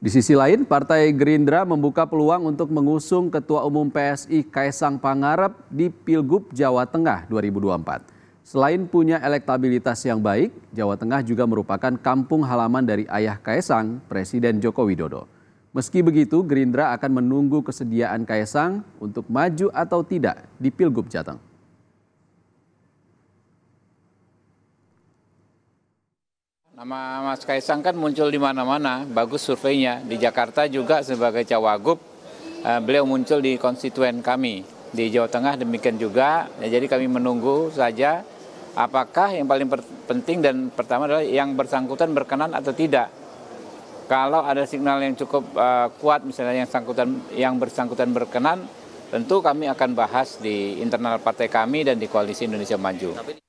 Di sisi lain, Partai Gerindra membuka peluang untuk mengusung Ketua Umum PSI Kaisang Pangarep di Pilgub Jawa Tengah 2024. Selain punya elektabilitas yang baik, Jawa Tengah juga merupakan kampung halaman dari ayah Kaisang, Presiden Joko Widodo. Meski begitu, Gerindra akan menunggu kesediaan Kaisang untuk maju atau tidak di Pilgub Jateng. Nama Mas Kaisang kan muncul di mana-mana, bagus surveinya. Di Jakarta juga sebagai cawagup, eh, beliau muncul di konstituen kami. Di Jawa Tengah demikian juga, ya, jadi kami menunggu saja apakah yang paling penting dan pertama adalah yang bersangkutan berkenan atau tidak. Kalau ada sinyal yang cukup uh, kuat, misalnya yang sangkutan yang bersangkutan berkenan, tentu kami akan bahas di internal partai kami dan di koalisi Indonesia Maju.